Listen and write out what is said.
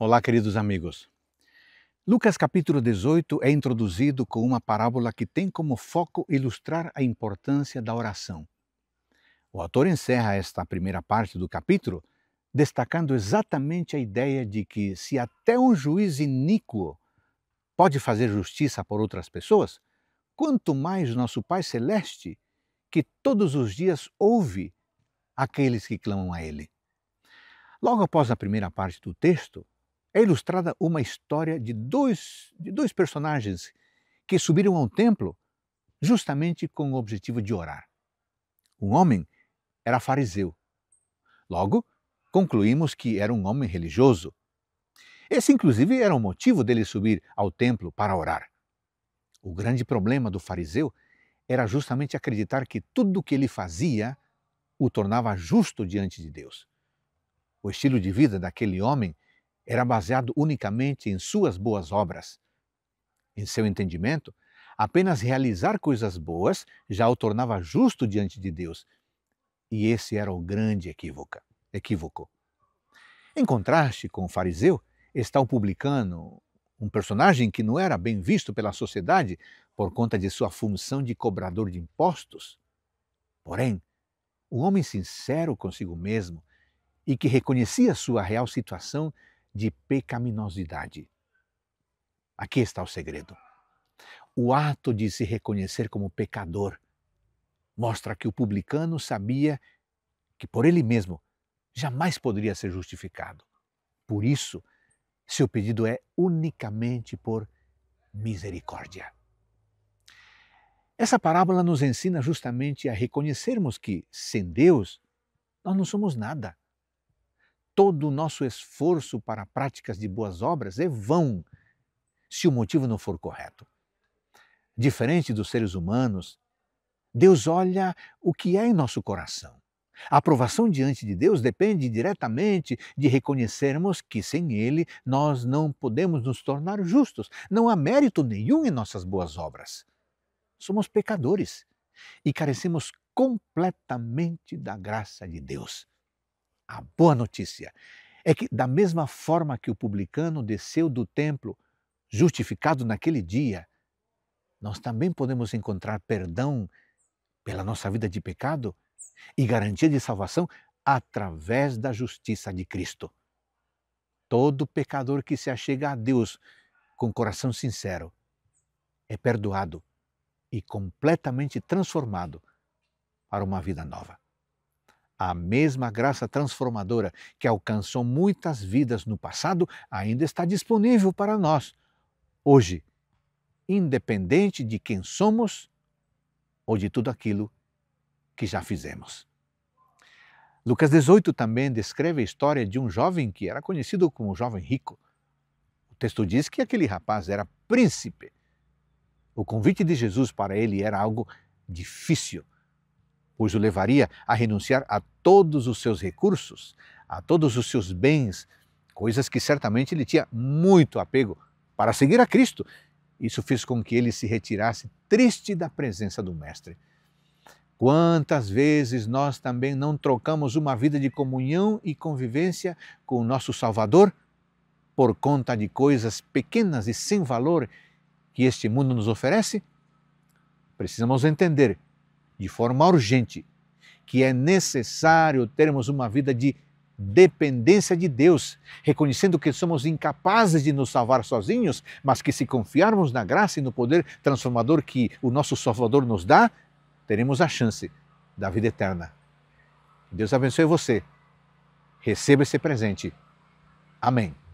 Olá, queridos amigos. Lucas capítulo 18 é introduzido com uma parábola que tem como foco ilustrar a importância da oração. O autor encerra esta primeira parte do capítulo destacando exatamente a ideia de que, se até um juiz iníquo pode fazer justiça por outras pessoas, quanto mais nosso Pai Celeste, que todos os dias ouve aqueles que clamam a Ele. Logo após a primeira parte do texto, é ilustrada uma história de dois, de dois personagens que subiram a um templo justamente com o objetivo de orar. Um homem era fariseu. Logo, concluímos que era um homem religioso. Esse, inclusive, era o motivo dele subir ao templo para orar. O grande problema do fariseu era justamente acreditar que tudo o que ele fazia o tornava justo diante de Deus. O estilo de vida daquele homem era baseado unicamente em suas boas obras. Em seu entendimento, apenas realizar coisas boas já o tornava justo diante de Deus. E esse era o grande equívoco. equívoco. Em contraste com o fariseu, está o publicano, um personagem que não era bem visto pela sociedade por conta de sua função de cobrador de impostos. Porém, um homem sincero consigo mesmo e que reconhecia sua real situação, de pecaminosidade. Aqui está o segredo. O ato de se reconhecer como pecador mostra que o publicano sabia que por ele mesmo jamais poderia ser justificado. Por isso, seu pedido é unicamente por misericórdia. Essa parábola nos ensina justamente a reconhecermos que, sem Deus, nós não somos nada todo o nosso esforço para práticas de boas obras é vão se o motivo não for correto. Diferente dos seres humanos, Deus olha o que é em nosso coração. A aprovação diante de Deus depende diretamente de reconhecermos que sem Ele nós não podemos nos tornar justos. Não há mérito nenhum em nossas boas obras. Somos pecadores e carecemos completamente da graça de Deus. A boa notícia é que, da mesma forma que o publicano desceu do templo justificado naquele dia, nós também podemos encontrar perdão pela nossa vida de pecado e garantia de salvação através da justiça de Cristo. Todo pecador que se achega a Deus com coração sincero é perdoado e completamente transformado para uma vida nova. A mesma graça transformadora que alcançou muitas vidas no passado ainda está disponível para nós, hoje, independente de quem somos ou de tudo aquilo que já fizemos. Lucas 18 também descreve a história de um jovem que era conhecido como jovem rico. O texto diz que aquele rapaz era príncipe. O convite de Jesus para ele era algo difícil pois o levaria a renunciar a todos os seus recursos, a todos os seus bens, coisas que certamente ele tinha muito apego para seguir a Cristo. Isso fez com que ele se retirasse triste da presença do Mestre. Quantas vezes nós também não trocamos uma vida de comunhão e convivência com o nosso Salvador por conta de coisas pequenas e sem valor que este mundo nos oferece? Precisamos entender de forma urgente, que é necessário termos uma vida de dependência de Deus, reconhecendo que somos incapazes de nos salvar sozinhos, mas que se confiarmos na graça e no poder transformador que o nosso Salvador nos dá, teremos a chance da vida eterna. Deus abençoe você. Receba esse presente. Amém.